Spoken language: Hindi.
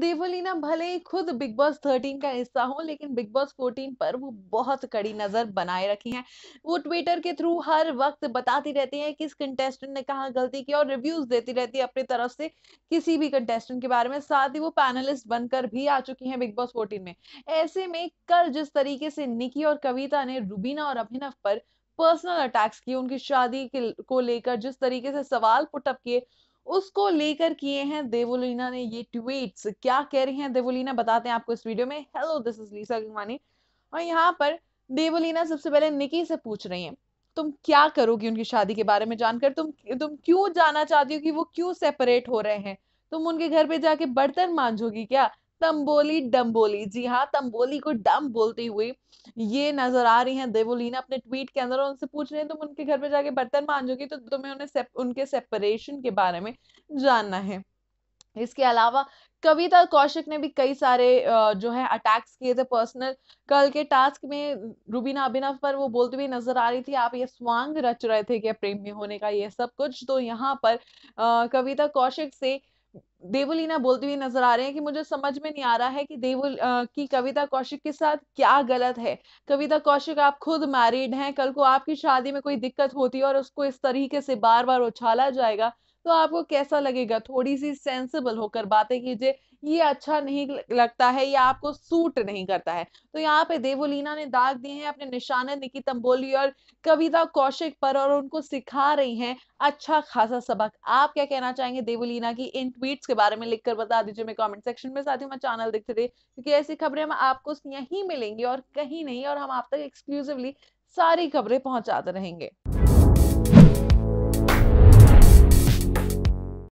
देवलीना भले ही खुद बिग बॉस थर्टीन का हिस्सा हो लेकिन बिग बॉस फोर्टीन पर वो बहुत कड़ी नजर बनाए रखी हैं वो ट्विटर के थ्रू हर वक्त बताती रहती हैं किस कंटेस्टेंट ने कहा गलती की और रिव्यूज देती रहती है अपनी तरफ से किसी भी कंटेस्टेंट के बारे में साथ ही वो पैनलिस्ट बनकर भी आ चुकी हैं बिग बॉस फोर्टीन में ऐसे में कल जिस तरीके से निकी और कविता ने रूबीना और अभिनव पर पर्सनल अटैक्स किए उनकी शादी को लेकर जिस तरीके से सवाल पुटअप किए उसको लेकर किए हैं देवोलीना ने ये ट्वीट्स क्या कह रही हैं देवोलीना बताते हैं आपको इस वीडियो में hello this is Lisa Gangwani और यहाँ पर देवोलीना सबसे पहले निकी से पूछ रही हैं तुम क्या करोगी उनकी शादी के बारे में जानकर तुम तुम क्यों जाना चाहती हो कि वो क्यों सेपरेट हो रहे हैं तुम उनके घर पे जाके बर्तन मांझोगी क्या तंबोली डम्बोली जी हाँ तंबोली को डम बोलती हुई ये नजर आ रही हैं देवोलीना अपने ट्वीट के अंदर उनसे पूछ रहे हैं तुम उनके घर पे जाके बर्तन मांझोगी तो तुम्हें उन्हें सेप, उनके सेपरेशन के बारे में जानना है इसके अलावा कविता कौशिक ने भी कई सारे जो है अटैक्स किए थे पर्सनल कल के टास्क में रूबीना अभिनव पर वो बोलते हुए नजर आ रही थी आप ये स्वांग रच रहे थे क्या प्रेम में होने का ये सब कुछ तो यहाँ पर कविता कौशिक से देवलीना बोलती हुई नजर आ रहे हैं कि मुझे समझ में नहीं आ रहा है कि देवल आ, की कविता कौशिक के साथ क्या गलत है कविता कौशिक आप खुद मैरिड हैं कल को आपकी शादी में कोई दिक्कत होती है और उसको इस तरीके से बार बार उछाला जाएगा तो आपको कैसा लगेगा थोड़ी सी सेंसिबल होकर बातें कीजिए ये अच्छा नहीं लगता है ये आपको सूट नहीं करता है तो यहाँ पे देवोलीना ने दाग दिए हैं अपने निशाने निकी तंबोली और कविता कौशिक पर और उनको सिखा रही हैं अच्छा खासा सबक आप क्या कहना चाहेंगे देवोलीना की इन ट्वीट्स के बारे में लिखकर बता दीजिए मैं कमेंट सेक्शन में साथ ही मैं चैनल देखते रहिए क्योंकि ऐसी खबरें हम आपको यहीं मिलेंगी और कहीं नहीं और हम आप तक एक्सक्लूसिवली सारी खबरें पहुंचाते रहेंगे